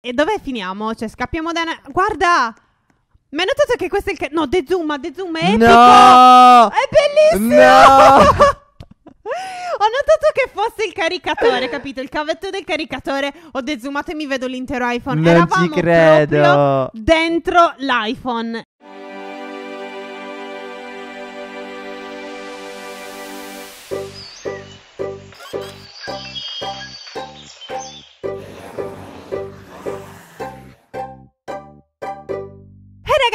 E dove finiamo? Cioè, scappiamo da... Una... Guarda! Ma hai notato che questo è il... Ca- no, The Zoom, The Zoom è epico! No! È bellissimo! No! Ho notato che fosse il caricatore, capito? Il cavetto del caricatore. Ho Zoomato e mi vedo l'intero iPhone. Non Eravamo ci credo. dentro l'iPhone.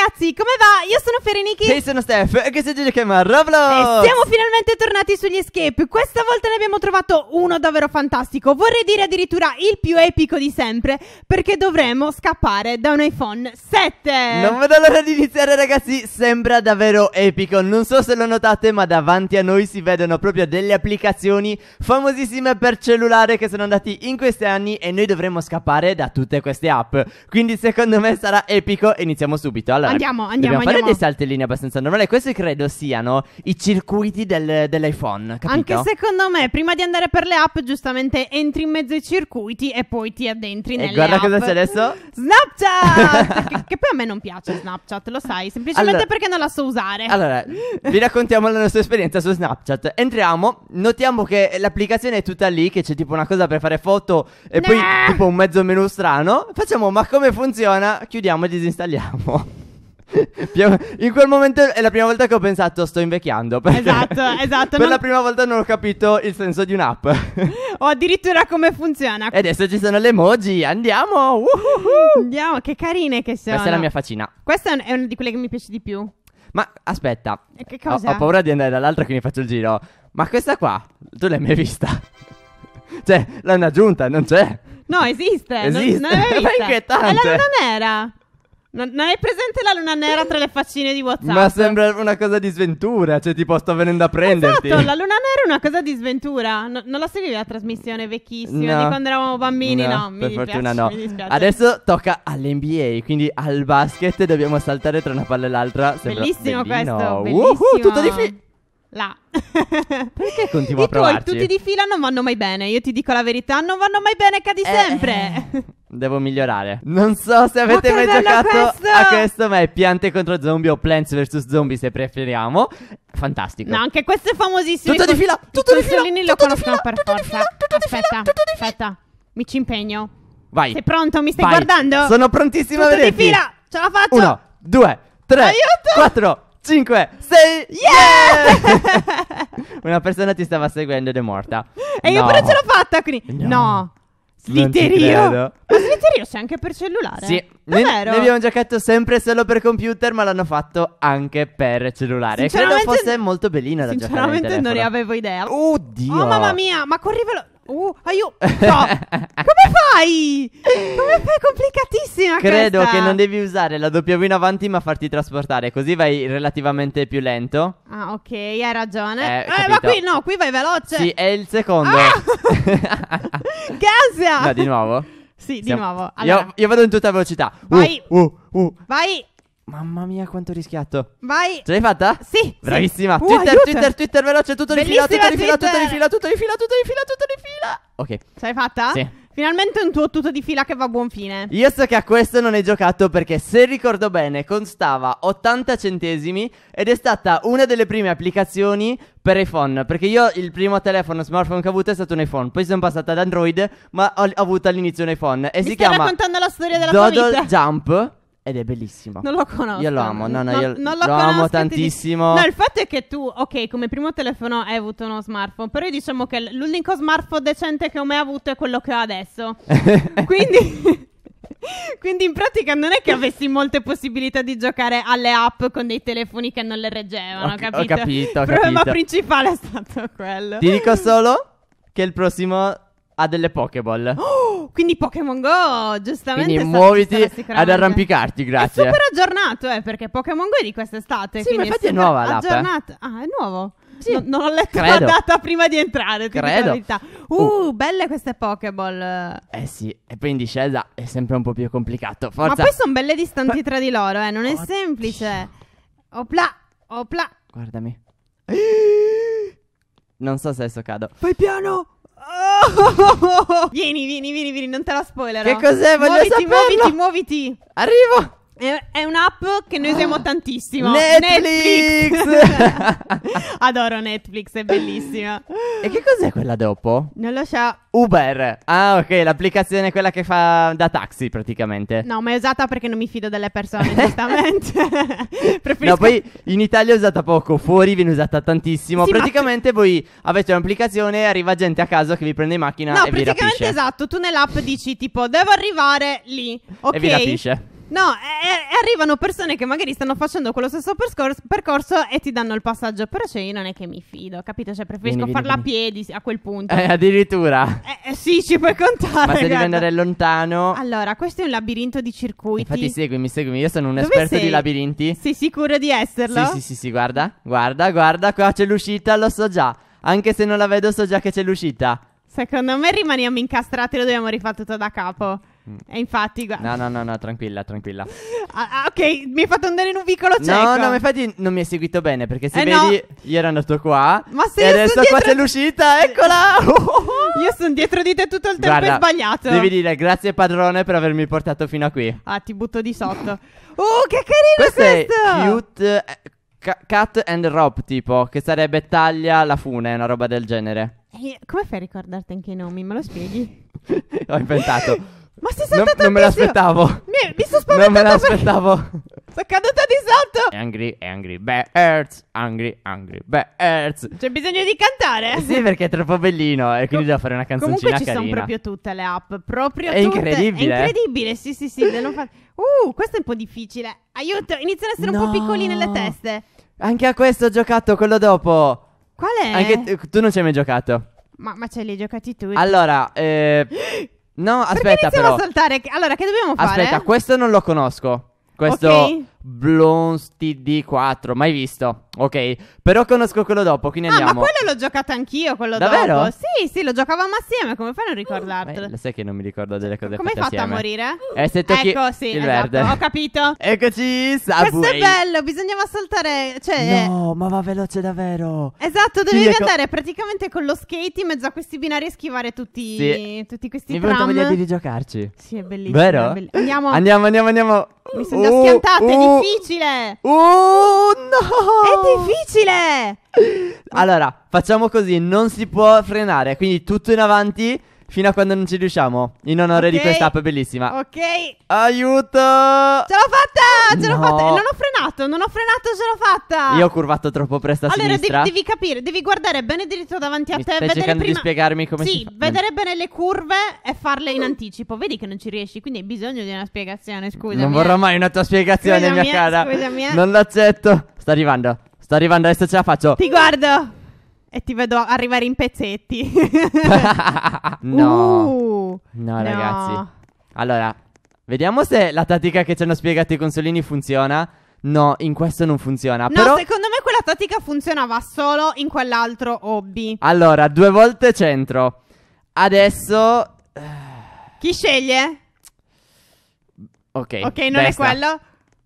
got ragazzi, come va? Io sono Ferenichi. E sono Steph. E questo è Gigi che Roblox. E siamo finalmente tornati sugli escape. Questa volta ne abbiamo trovato uno davvero fantastico. Vorrei dire addirittura il più epico di sempre. Perché dovremo scappare da un iPhone 7. Non vedo l'ora di iniziare, ragazzi. Sembra davvero epico. Non so se lo notate, ma davanti a noi si vedono proprio delle applicazioni famosissime per cellulare che sono andati in questi anni. E noi dovremo scappare da tutte queste app. Quindi, secondo me, sarà epico. Iniziamo subito. Allora, Andiamo andiamo, andiamo. Dobbiamo andiamo. fare dei saltellini abbastanza normali. Questi credo siano i circuiti del, dell'iPhone. Capito? Anche secondo me, prima di andare per le app, giustamente entri in mezzo ai circuiti e poi ti addentri nelle guarda app. Guarda cosa c'è adesso: Snapchat! che, che, poi a me non piace Snapchat, lo sai, semplicemente allora, perché non la so usare. Allora, vi raccontiamo la nostra esperienza su Snapchat. Entriamo, notiamo che l'applicazione è tutta lì, che c'è tipo una cosa per fare foto e nah. poi tipo un mezzo menu strano. Facciamo, ma come funziona? Chiudiamo e disinstalliamo. In quel momento è la prima volta che ho pensato sto invecchiando. Esatto, esatto. Per non... la prima volta non ho capito il senso di un'app. o addirittura come funziona. E adesso ci sono le emoji, andiamo. Uhuhu. Andiamo, che carine che sono. Questa è la mia faccina. Questa è una di quelle che mi piace di più. Ma aspetta. E che cosa? Ho, ho paura di andare dall'altra che mi faccio il giro. Ma questa qua, tu l'hai mai vista? cioè, l'hanno aggiunta, non c'è. No, esiste. Esiste. Non, non l'hai vista. Ma inquietante. Allora non era. Non, non hai presente la luna nera tra le faccine di WhatsApp? Ma sembra una cosa di sventura, cioè tipo sto venendo a prenderti. Esatto, la luna nera è una cosa di sventura. No, non la seguivi la trasmissione vecchissima no, di quando eravamo bambini? No, no mi per dispiace, fortuna no. Adesso tocca all'NBA, quindi al basket dobbiamo saltare tra una palla e l'altra. Sembra bellissimo bellino. questo, bellissimo. Uhuh, tutto di fila. Là. Perché continuo I a provarci? I tuoi tutti di fila non vanno mai bene, io ti dico la verità, non vanno mai bene, cadi eh. sempre. Devo migliorare. Non so se avete mai giocato questo! a questo, ma è piante contro zombie o plants vs zombie se preferiamo. Fantastico. No, anche questo è famosissimo. Tutto di fila, tutto di fila. I lo conoscono per forza. tutto Di Aspetta, aspetta. Mi ci impegno. Vai. Sei pronto? Mi stai Vai. guardando? Sono prontissimo tutto a vederti. Tutto di fila. Ce la faccio. Uno, due, tre, Aiuto! quattro, cinque, sei. yeah! yeah! Una persona ti stava seguendo ed è morta. E no. io però ce l'ho fatta, quindi... No. no. Sviterio? Ma Sviterio c'è anche per cellulare? Sì, noi abbiamo giocato sempre solo per computer, ma l'hanno fatto anche per cellulare. credo fosse molto bellino da giocare. Sinceramente non ne avevo idea. Oddio. Oh mamma mia, ma corrivelo Uh, oh, aiuto! Ah, no. Come fai? Come fai? Complicatissima Credo questa. che non devi usare la W in avanti ma farti trasportare, così vai relativamente più lento. Ah, ok, hai ragione. Eh, eh ma qui no, qui vai veloce. Sì, è il secondo. Ah! Gasia! No, di nuovo? Sì, Siamo... di nuovo. Allora. Io, io, vado in tutta velocità. Vai! Uh, uh, uh. Vai! Mamma mia, quanto rischiato. Vai. Ce l'hai fatta? Sì. Bravissima. Sì. Uh, Twitter, aiuto. Twitter, Twitter, veloce. Tutto di fila, tutto di fila, tutto di fila, tutto di fila, tutto di fila, tutto di fila. Ok. Ce l'hai fatta? Sì. Finalmente un tuo tutto di fila che va a buon fine. Io so che a questo non hai giocato perché, se ricordo bene, costava 80 centesimi ed è stata una delle prime applicazioni per iPhone. Perché io il primo telefono smartphone che ho avuto è stato un iPhone. Poi sono passata ad Android, ma ho, ho avuto all'inizio un iPhone. E Mi si chiama. Mi raccontando la storia della Dodo tua vita. Jump ed è bellissimo. Non lo conosco. Io lo amo, no, no, no, io non lo, lo amo tantissimo. Dici... No, il fatto è che tu, ok, come primo telefono hai avuto uno smartphone, però io diciamo che l'unico smartphone decente che ho mai avuto è quello che ho adesso. Quindi... Quindi in pratica non è che avessi molte possibilità di giocare alle app con dei telefoni che non le reggevano, ho, capito? Ho capito, ho Il problema principale è stato quello. Ti dico solo che il prossimo ha delle Pokéball. Oh! Quindi Pokémon Go, giustamente. Quindi muoviti ad arrampicarti, grazie. È super aggiornato, eh, perché Pokémon Go è di quest'estate. Sì, ma infatti è, è nuova l'app. Eh. Aggiornata. Ah, è nuovo. Sì. non, non ho letto Credo. la data prima di entrare. Credo. Uh, uh, belle queste Pokéball. Eh sì, e poi in discesa è sempre un po' più complicato. Forza. Ma poi sono belle distanti tra di loro, eh. Non è Oddio. semplice. Opla, opla. Guardami. Non so se adesso cado. Fai piano! vieni, vieni, vieni, vieni, non te la spoilerò. Che cos'è? Voglio muoviti, saperlo. Muoviti, muoviti. Arrivo. È un'app che noi usiamo tantissimo. Netflix! Netflix! Adoro Netflix, è bellissima. E che cos'è quella dopo? Non lo so. Uber. Ah, ok, l'applicazione è quella che fa da taxi praticamente. No, ma è usata perché non mi fido delle persone, giustamente. Preferisco... No, poi in Italia è usata poco, fuori viene usata tantissimo. Sì, praticamente ma... voi avete un'applicazione, e arriva gente a casa che vi prende in macchina no, e vi rapisce. No, praticamente esatto. Tu nell'app dici tipo, devo arrivare lì, ok? E vi rapisce. No, e, e arrivano persone che magari stanno facendo quello stesso percorso, percorso e ti danno il passaggio. Però cioè, io non è che mi fido, capito? Cioè, preferisco Vieni, vieni, farla a piedi a quel punto. Eh, addirittura. Eh, eh, sì, ci puoi contare. Ma se devi andare lontano. Allora, questo è un labirinto di circuiti. Infatti, seguimi, seguimi. Io sono un Dove esperto sei? di labirinti. Sei sicuro di esserlo? Sì, sì, sì, sì, guarda, guarda, guarda, qua c'è l'uscita, lo so già. Anche se non la vedo, so già che c'è l'uscita. Secondo me rimaniamo incastrati e lo dobbiamo rifare tutto da capo. Mm. E infatti, guarda. No, no, no, no, tranquilla, tranquilla. Ah, ah, ok, mi hai fatto andare in un vicolo cieco. No, no, ma infatti non mi hai seguito bene perché se eh vedi, no. io ero andato qua. Ma se e adesso qua c'è l'uscita, eccola! io sono dietro di te tutto il tempo guarda, sbagliato. Devi dire grazie padrone per avermi portato fino a qui. Ah, ti butto di sotto. Oh, che carino questo! questo! È cute eh, cut and rope, tipo, che sarebbe taglia la fune, una roba del genere. E eh, come fai a ricordarti anche i nomi? Me lo spieghi? Ho inventato. Ma si sei saltato Non, non me l'aspettavo. Mi, mi sto spaventando. Non me l'aspettavo. Sono caduta di sotto. Angry, angry, beh, Earth. Angry, angry, beh, Earth. C'è bisogno di cantare? Eh sì, perché è troppo bellino e quindi Com- devo fare una canzoncina Comunque ci sono proprio tutte le app, proprio è tutte. incredibile. È incredibile, sì, sì, sì. fa... Uh, questo è un po' difficile. Aiuto, iniziano ad essere no. un po' piccoli nelle teste. Anche a questo ho giocato, quello dopo. Qual è? Anche t- tu non ci hai mai giocato. Ma, ma ce li hai giocati tu? Allora, eh... eh No, aspetta Perché iniziamo però. a saltare? Allora, che dobbiamo fare? Aspetta, questo non lo conosco. Questo Ok. Blons TD4, mai visto? Ok, però conosco quello dopo, quindi andiamo. Ah, ma quello l'ho giocato anchio, quello Davvero? dopo. Sì, sì, lo giocavamo assieme, come fai a non ricordartelo? Eh, lo sai che non mi ricordo delle cose come fatte assieme. Come hai fatto a morire? Eh, se ecco, sì, il esatto, verde. ho capito. Eccoci, Subway. Questo è bello, bisognava saltare, cioè... No, eh. ma va veloce davvero. Esatto, dovevi sì, ecco. andare co- praticamente con lo skate in mezzo a questi binari e schivare tutti, sì. tutti questi mi tram. Mi è venuta voglia di rigiocarci. Sì, è bellissimo. Vero? È bellissimo. Andiamo. andiamo, andiamo, andiamo. Mi sono già uh, già schiantata, uh, Uh, difficile! Uh, no! È difficile! Allora, facciamo così, non si può frenare, quindi tutto in avanti Fino a quando non ci riusciamo. In onore okay. di app bellissima. Ok. Aiuto! Ce l'ho fatta! Ce no. l'ho fatta! Non ho frenato, non ho frenato, ce l'ho fatta! Io ho curvato troppo presto a allora, sinistra. Allora, de- devi capire, devi guardare bene diritto davanti a Mi te. Stai cercando prima... di spiegarmi come sì, si fa. Sì, mm. vedere bene le curve e farle in anticipo. Vedi che non ci riesci, quindi hai bisogno di una spiegazione, scusa. Non vorrò eh. mai una tua spiegazione, scusami, mia eh, cara. Scusami. Eh. Non l'accetto. Sta arrivando. Sta arrivando, adesso ce la faccio. Ti guardo. E ti vedo arrivare in pezzetti. no. Uh, no, ragazzi. Allora, vediamo se la tattica che ci hanno spiegato i consolini funziona. No, in questo non funziona. No, però... secondo me quella tattica funzionava solo in quell'altro hobby. Allora, due volte centro. Adesso. Eh. Chi sceglie? Ok. Ok, non besta. è quello?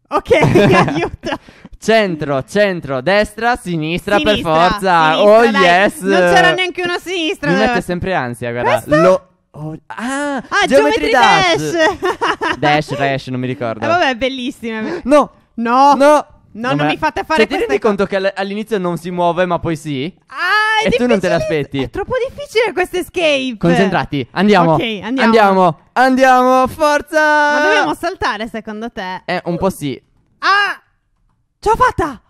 Ok, aiuto. Centro, centro, destra, sinistra, sinistra per forza. Sinistra, oh dai. yes. Non c'era neanche una sinistra. Mi mette sempre ansia, guarda. Lo Oh, ah, ah Geometry, Dash. Dash, Dash, non mi ricordo. Eh, vabbè, bellissima. No. No. No. no non, non mi fate fare cioè, ti rendi conto che all'inizio non si muove, ma poi sì? Ah, è E tu non te l'aspetti. È troppo difficile questo escape. Concentrati, andiamo. Ok, andiamo. Andiamo, andiamo, forza. Ma dobbiamo saltare secondo te? Eh, un po' sì. Ah! Ce l'ho fatta!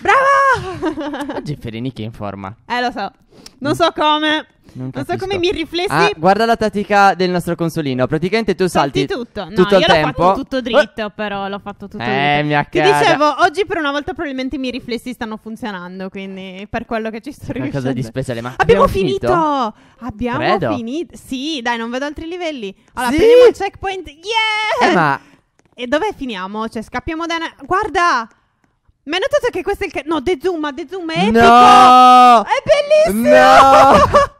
Brava! Oggi Ferini che in forma. Eh, lo so. Non so come. Non, non so come mi riflessi. Ah, guarda la tattica del nostro consolino. Praticamente tu salti, salti tutto. No, tutto il tempo. l'ho fatto tutto dritto, oh. però l'ho fatto tutto eh, dritto. Eh, mia cara. Ti dicevo, oggi per una volta probabilmente i miei riflessi stanno funzionando, quindi per quello che ci sto riuscendo. Qualcosa di speciale, ma abbiamo, finito. finito. Abbiamo Credo. finito. Sì, dai, non vedo altri livelli. Allora, sì. prendiamo il checkpoint. Yeah! Eh, ma e dove finiamo? Cioè, scappiamo da... Una... Guarda! Ma hai notato che questo è il... Ca- no, De Zoom, De Zoom è epico! No! È bellissimo! No!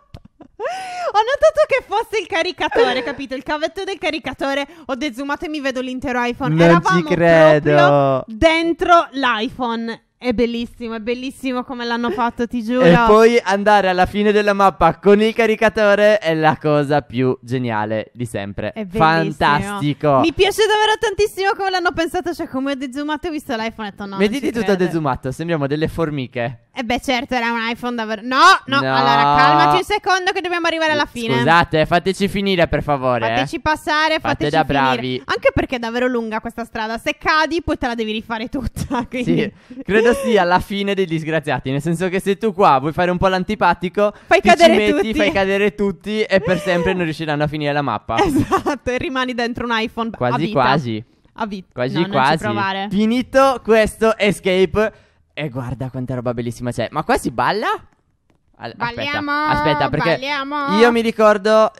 Ho notato che fosse il caricatore, capito? Il cavetto del caricatore. Ho dezoomato e mi vedo l'intero iPhone. Non Eravamo ci credo. dentro l'iPhone. È bellissimo, è bellissimo come l'hanno fatto, ti giuro. E poi andare alla fine della mappa con il caricatore è la cosa più geniale di sempre. È bellissimo. Fantastico. Mi piace davvero tantissimo come l'hanno pensato, cioè come ho dezumato ho visto l'iPhone e ho detto no. Mettiti tutto dezumato, sembriamo delle formiche. E eh beh certo, era un iPhone davvero... No, no, no, allora calmaci un secondo che dobbiamo arrivare alla fine. Scusate, fateci finire per favore. Fateci eh. passare, fateci Fate da finire. bravi. Anche perché è davvero lunga questa strada, se cadi poi te la devi rifare tutta. Quindi. Sì, credo credo sia la fine dei disgraziati. Nel senso che se tu qua vuoi fare un po' l'antipatico, fai ti cadere ci metti, tutti. fai cadere tutti e per sempre non riusciranno a finire la mappa. Esatto, e rimani dentro un iPhone. Quasi a vita. quasi. A vita. Quasi no, quasi. Finito questo escape. E guarda quanta roba bellissima c'è. Ma qua si balla? Aspetta, balliamo, aspetta, perché balliamo. io mi ricordo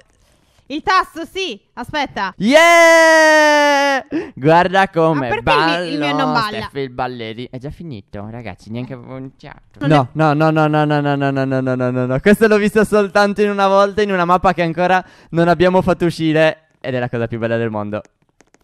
il tasto, sì. Aspetta. Yeah! Guarda come ah, ballo. Il mio, non balla. Steph, il balleri. È già finito, ragazzi. Neanche avevo iniziato. No, no, no, no, no, no, no, no, no, no, no, no, no, no. Questo l'ho visto soltanto in una volta in una mappa che ancora non abbiamo fatto uscire. Ed è la cosa più bella del mondo.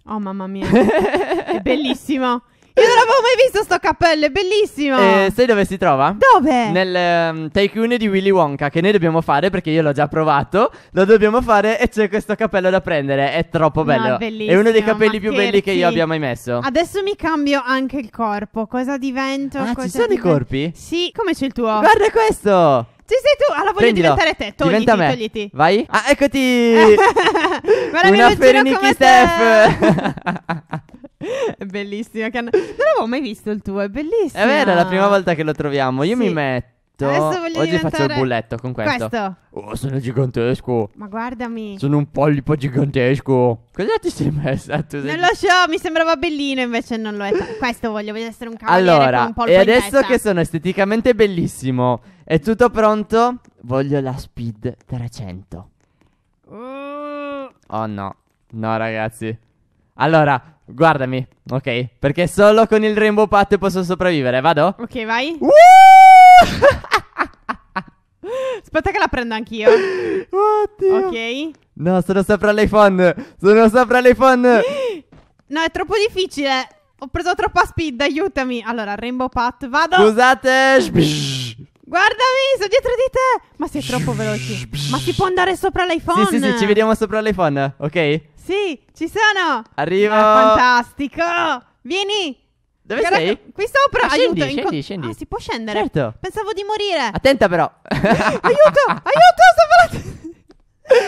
Oh, mamma mia. è bellissimo. Io non avevo mai visto sto cappello, è bellissimo. Eh, sai dove si trova? Dove? Nel um, Take 1 di Willy Wonka, che noi dobbiamo fare perché io l'ho già provato. Lo dobbiamo fare e c'è questo cappello da prendere. È troppo bello. No, è, è uno dei capelli più belli che io abbia mai messo. Adesso mi cambio anche il corpo. Cosa divento? Ah, cosa ci sono divento? i corpi? Sì, come c'è il tuo? Guarda questo! Ci sei tu? Allora voglio Prendilo. diventare te. Togliti, Diventa me. togliti. Vai. Ah, eccoti! Guarda, Una Fernicchi Steph! È bellissimo. Can... Non l'avevo mai visto il tuo, è bellissimo. È vero, è la prima volta che lo troviamo. Io sì. mi metto. Adesso voglio Oggi faccio il bulletto con questo. questo. Oh, sono gigantesco. Ma guardami. Sono un pollipo gigantesco. Cosa ti sei messa? Tu sei... Non lo so, mi sembrava bellino, invece non lo è. questo voglio, voglio essere un cavaliere allora, un polpo e adesso che sono esteticamente bellissimo, è tutto pronto? Voglio la Speed 300. Uh. Oh no. No, ragazzi. Allora, Guardami, ok? Perché solo con il Rainbow Pat posso sopravvivere. Vado? Ok, vai. Aspetta che la prendo anch'io. Oddio. Ok. No, sono sopra l'iPhone. Sono sopra l'iPhone. No, è troppo difficile. Ho preso troppa speed, aiutami. Allora, Rainbow Pat, vado. Scusate. Guardami, sono dietro di te. Ma sei troppo veloce. Ma si può andare sopra l'iPhone? Sì, sì, sì, ci vediamo sopra l'iPhone, ok? Sì, ci sono. Arrivo. È ah, fantastico. Vieni. Dove Cara- sei? Qui sopra. Ah, scendi, Aiuto. scendi, inco- scendi. Ah, si può scendere. Certo. Pensavo di morire. Attenta però. aiuto, aiuto, sto parlando.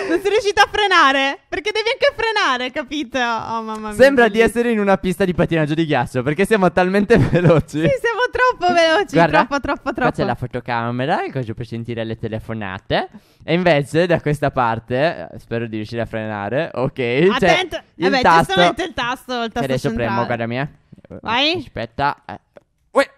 Non sei riuscito a frenare? Perché devi anche frenare, capito? Oh mamma mia. Sembra di essere in una pista di patinaggio di ghiaccio perché siamo talmente veloci. Sì, siamo troppo veloci. Guarda, troppo, troppo, troppo. Qua c'è la fotocamera, così per sentire le telefonate. E invece da questa parte, spero di riuscire a frenare. Ok. Attento. C'è il Vabbè, tasto. giustamente il tasto. Il tasto adesso premo, guarda mia. Vai. Aspetta. Eh. Uè.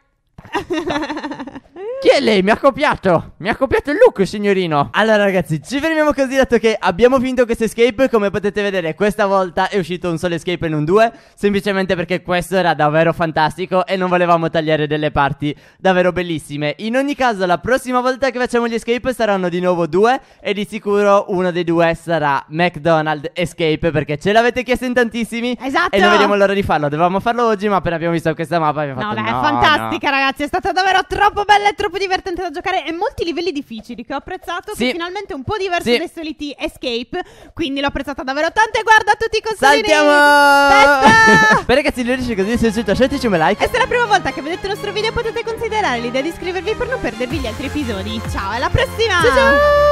Chi è lei? Mi ha copiato! Mi ha copiato il look, signorino! Allora, ragazzi, ci fermiamo così, dato che abbiamo finito questo escape. Come potete vedere, questa volta è uscito un solo escape e non due. Semplicemente perché questo era davvero fantastico e non volevamo tagliare delle parti davvero bellissime. In ogni caso, la prossima volta che facciamo gli escape saranno di nuovo due. E di sicuro uno dei due sarà McDonald's Escape, perché ce l'avete chiesto in tantissimi. Esatto! E non vediamo l'ora di farlo. Dovevamo farlo oggi, ma appena abbiamo visto questa mappa abbiamo no, fatto. Beh, no, è fantastica, no. ragazzi, è stata davvero troppo bella troppo divertente da giocare e molti livelli difficili che ho apprezzato. Sì. Che finalmente è un po' diverso sì. dai soliti Escape. Quindi l'ho apprezzata davvero tanto. E guarda tutti i consigli. Saltiamo! Beh, ragazzi, le dice così. Se è piaciuto, lasciateci un like. E se è la prima volta che vedete il nostro video, potete considerare l'idea di iscrivervi per non perdervi gli altri episodi. Ciao, alla prossima! ciao! ciao!